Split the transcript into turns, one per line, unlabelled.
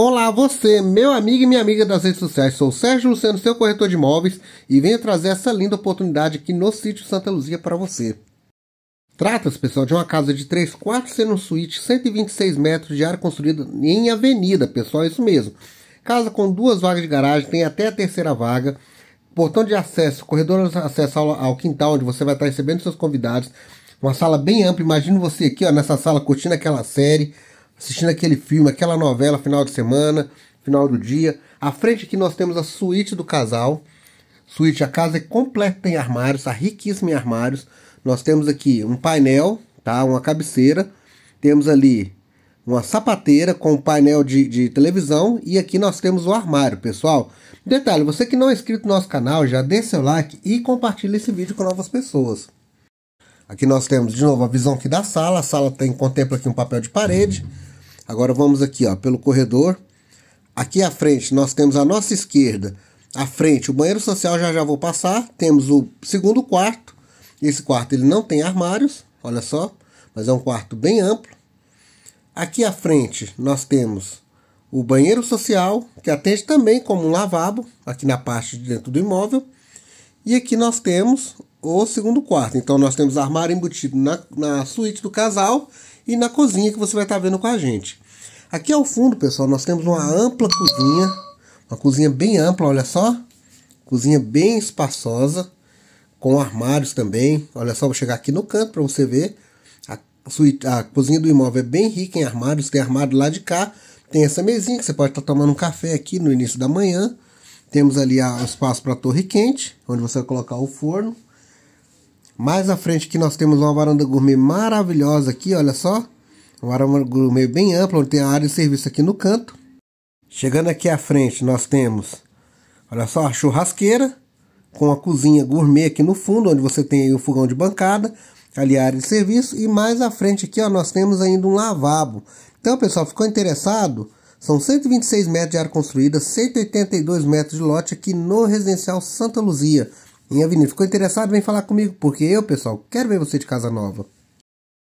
Olá você, meu amigo e minha amiga das redes sociais. Sou Sérgio Luciano, seu corretor de imóveis, e venho trazer essa linda oportunidade aqui no sítio Santa Luzia para você. Trata-se, pessoal, de uma casa de 3 quartos sendo um suíte, 126 metros de área construída em avenida, pessoal, é isso mesmo. Casa com duas vagas de garagem, tem até a terceira vaga, portão de acesso, corredor de acesso ao, ao quintal, onde você vai estar recebendo seus convidados, uma sala bem ampla, imagino você aqui, ó, nessa sala curtindo aquela série, assistindo aquele filme, aquela novela final de semana, final do dia. À frente aqui nós temos a suíte do casal. Suíte, a casa é completa em armários, está riquíssima em armários. Nós temos aqui um painel, tá? Uma cabeceira. Temos ali uma sapateira com um painel de, de, televisão e aqui nós temos o armário, pessoal. Detalhe, você que não é inscrito no nosso canal, já dê seu like e compartilhe esse vídeo com novas pessoas. Aqui nós temos de novo a visão aqui da sala, a sala tem contempla aqui um papel de parede. Agora vamos aqui ó, pelo corredor. Aqui à frente nós temos a nossa esquerda, à frente o banheiro social, já já vou passar. Temos o segundo quarto. Esse quarto ele não tem armários, olha só, mas é um quarto bem amplo. Aqui à frente nós temos o banheiro social, que atende também como um lavabo, aqui na parte de dentro do imóvel. E aqui nós temos o segundo quarto. Então nós temos armário embutido na, na suíte do casal e na cozinha que você vai estar vendo com a gente. Aqui ao fundo, pessoal, nós temos uma ampla cozinha. Uma cozinha bem ampla, olha só. Cozinha bem espaçosa. Com armários também. Olha só, vou chegar aqui no canto para você ver. A, suíte, a cozinha do imóvel é bem rica em armários. Tem armário lá de cá. Tem essa mesinha que você pode estar tá tomando um café aqui no início da manhã. Temos ali o espaço para a torre quente, onde você vai colocar o forno. Mais à frente aqui nós temos uma varanda gourmet maravilhosa aqui, olha só uma área gourmet bem ampla, onde tem a área de serviço aqui no canto. Chegando aqui à frente, nós temos, olha só, a churrasqueira, com a cozinha gourmet aqui no fundo, onde você tem o fogão de bancada, ali a área de serviço, e mais à frente aqui, ó, nós temos ainda um lavabo. Então, pessoal, ficou interessado? São 126 metros de área construída, 182 metros de lote aqui no Residencial Santa Luzia, em Avenida. Ficou interessado? Vem falar comigo, porque eu, pessoal, quero ver você de casa nova.